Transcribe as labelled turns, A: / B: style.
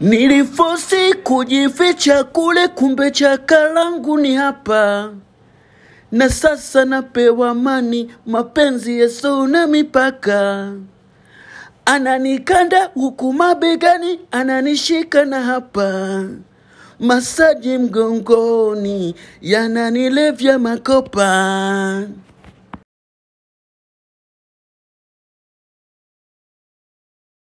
A: Nilifosi kujificha kule, kumbe chaka langu ni hapa, na sasa napewa amani, mapenzi Yesu na mipaka. Ananikanda huku mabegani, ananishika na hapa, masaji mgongoni yananilevya makopa.